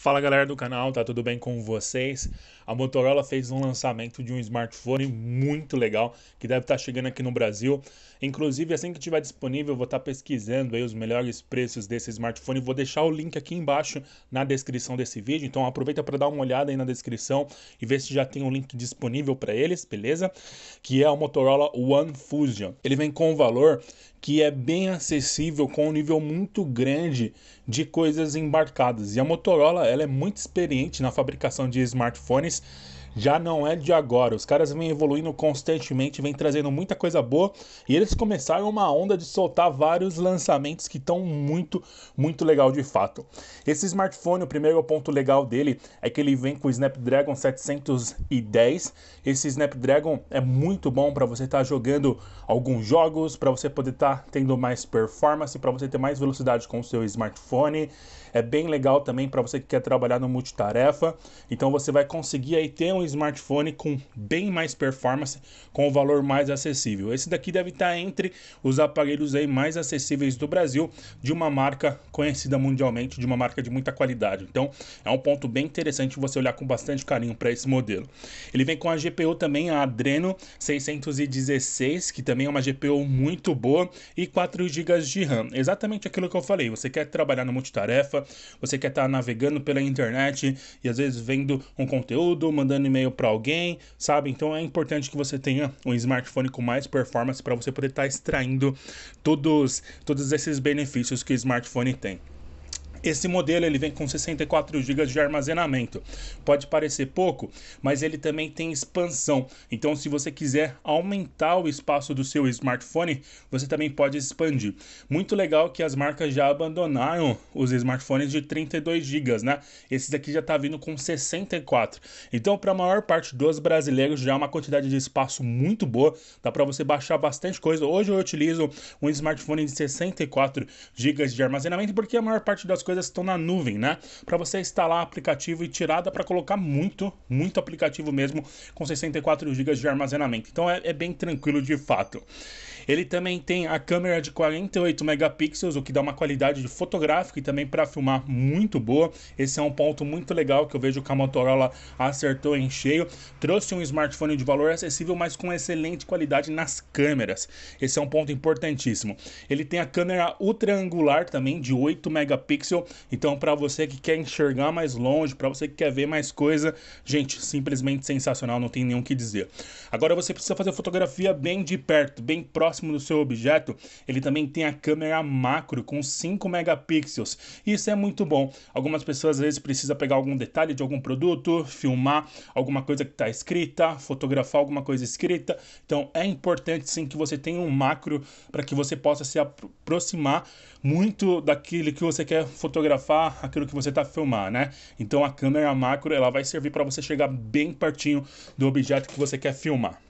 Fala galera do canal, tá tudo bem com vocês? A Motorola fez um lançamento de um smartphone muito legal que deve estar tá chegando aqui no Brasil. Inclusive, assim que estiver disponível, eu vou estar tá pesquisando aí os melhores preços desse smartphone. Vou deixar o link aqui embaixo na descrição desse vídeo. Então aproveita para dar uma olhada aí na descrição e ver se já tem um link disponível para eles, beleza? Que é o Motorola One Fusion. Ele vem com um valor que é bem acessível, com um nível muito grande de coisas embarcadas. E a Motorola ela é muito experiente na fabricação de smartphones já não é de agora. Os caras vêm evoluindo constantemente, vêm trazendo muita coisa boa e eles começaram uma onda de soltar vários lançamentos que estão muito, muito legal de fato. Esse smartphone, o primeiro ponto legal dele é que ele vem com o Snapdragon 710. Esse Snapdragon é muito bom para você estar tá jogando alguns jogos, para você poder estar tá tendo mais performance, para você ter mais velocidade com o seu smartphone. É bem legal também para você que quer trabalhar no multitarefa. Então você vai conseguir aí ter um smartphone com bem mais performance, com o um valor mais acessível. Esse daqui deve estar entre os aparelhos aí mais acessíveis do Brasil, de uma marca conhecida mundialmente, de uma marca de muita qualidade. Então, é um ponto bem interessante você olhar com bastante carinho para esse modelo. Ele vem com a GPU também, a Adreno 616, que também é uma GPU muito boa, e 4 GB de RAM. Exatamente aquilo que eu falei, você quer trabalhar no multitarefa, você quer estar tá navegando pela internet e às vezes vendo um conteúdo, mandando e-mail para alguém, sabe? Então é importante que você tenha um smartphone com mais performance para você poder estar tá extraindo todos, todos esses benefícios que o smartphone tem. Esse modelo ele vem com 64 GB de armazenamento. Pode parecer pouco, mas ele também tem expansão. Então, se você quiser aumentar o espaço do seu smartphone, você também pode expandir. Muito legal que as marcas já abandonaram os smartphones de 32 GB, né? Esse daqui já está vindo com 64. Então, para a maior parte dos brasileiros, já é uma quantidade de espaço muito boa. Dá para você baixar bastante coisa. Hoje eu utilizo um smartphone de 64 GB de armazenamento porque a maior parte das coisas estão na nuvem, né? Para você instalar aplicativo e tirar, dá para colocar muito, muito aplicativo mesmo com 64 GB de armazenamento. Então é, é bem tranquilo de fato. Ele também tem a câmera de 48 megapixels, o que dá uma qualidade fotográfica e também para filmar muito boa. Esse é um ponto muito legal que eu vejo que a Motorola acertou em cheio. Trouxe um smartphone de valor acessível, mas com excelente qualidade nas câmeras. Esse é um ponto importantíssimo. Ele tem a câmera ultra angular também de 8 megapixels. Então, para você que quer enxergar mais longe, para você que quer ver mais coisa, gente, simplesmente sensacional, não tem nenhum que dizer. Agora você precisa fazer fotografia bem de perto, bem próximo próximo do seu objeto, ele também tem a câmera macro com 5 megapixels. Isso é muito bom. Algumas pessoas às vezes precisam pegar algum detalhe de algum produto, filmar alguma coisa que está escrita, fotografar alguma coisa escrita. Então é importante sim que você tenha um macro para que você possa se aproximar muito daquilo que você quer fotografar, aquilo que você está filmar, né? Então a câmera macro ela vai servir para você chegar bem pertinho do objeto que você quer filmar.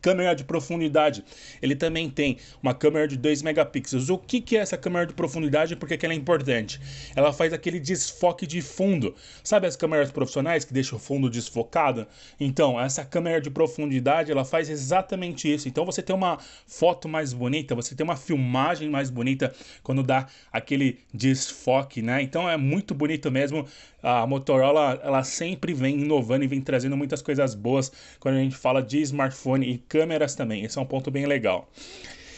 Câmera de profundidade. Ele também tem uma câmera de 2 megapixels. O que, que é essa câmera de profundidade e por que ela é importante? Ela faz aquele desfoque de fundo. Sabe as câmeras profissionais que deixam o fundo desfocado? Então, essa câmera de profundidade ela faz exatamente isso. Então você tem uma foto mais bonita, você tem uma filmagem mais bonita quando dá aquele desfoque, né? Então é muito bonito mesmo. A Motorola ela sempre vem inovando e vem trazendo muitas coisas boas quando a gente fala de smartphone e câmeras também. Esse é um ponto bem legal.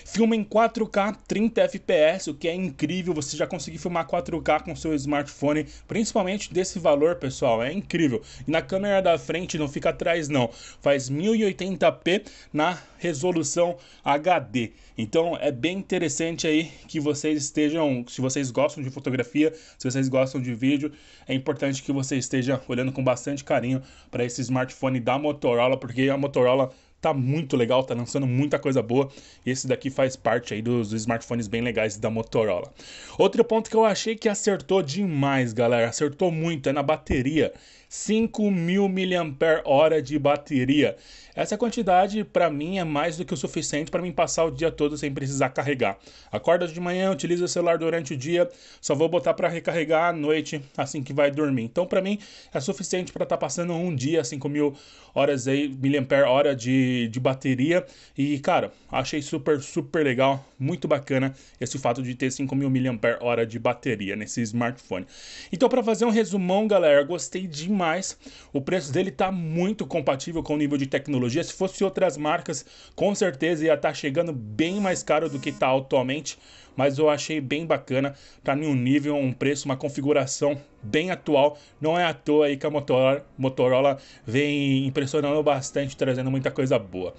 Filma em 4K 30 FPS, o que é incrível. Você já conseguir filmar 4K com seu smartphone, principalmente desse valor, pessoal, é incrível. E na câmera da frente não fica atrás não, faz 1080p na resolução HD. Então é bem interessante aí que vocês estejam, se vocês gostam de fotografia, se vocês gostam de vídeo, é importante que você esteja olhando com bastante carinho para esse smartphone da Motorola, porque a Motorola tá muito legal, tá lançando muita coisa boa. Esse daqui faz parte aí dos, dos, smartphones bem legais da Motorola. Outro ponto que eu achei que acertou demais, galera, acertou muito, é na bateria. 5.000 mAh de bateria. Essa quantidade, para mim, é mais do que o suficiente para mim passar o dia todo sem precisar carregar. Acorda de manhã, utiliza o celular durante o dia, só vou botar para recarregar à noite, assim que vai dormir. Então, para mim, é suficiente para estar tá passando um dia, 5.000 horas aí, mAh de de, bateria. E, cara, achei super, super legal, muito bacana esse fato de ter 5.000 mAh de bateria nesse smartphone. Então, para fazer um resumão, galera, gostei demais. O preço dele tá muito compatível com o nível de tecnologia. Se fosse outras marcas, com certeza ia estar tá chegando bem mais caro do que está atualmente mas eu achei bem bacana. Tá em um nível, é um preço, uma configuração bem atual. Não é à toa aí que a Motorola, Motorola vem impressionando bastante, trazendo muita coisa boa.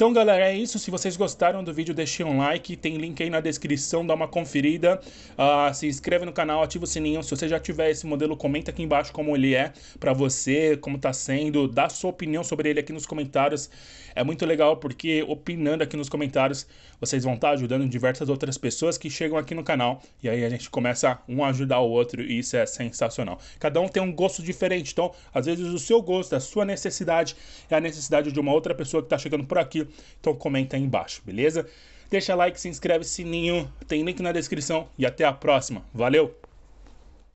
Então, galera, é isso. Se vocês gostaram do vídeo, deixem um like. Tem link aí na descrição, dá uma conferida. Uh, se inscreve no canal, ativa o sininho. Se você já tiver esse modelo, comenta aqui embaixo como ele é para você, como tá sendo. Dá sua opinião sobre ele aqui nos comentários. É muito legal porque opinando aqui nos comentários, vocês vão estar tá ajudando diversas outras pessoas que chegam aqui no canal. E aí a gente começa um a ajudar o outro e isso é sensacional. Cada um tem um gosto diferente. Então, às vezes o seu gosto, a sua necessidade é a necessidade de uma outra pessoa que está chegando por aqui então comenta aí embaixo, beleza? Deixa like, se inscreve, sininho, tem link na descrição e até a próxima. Valeu!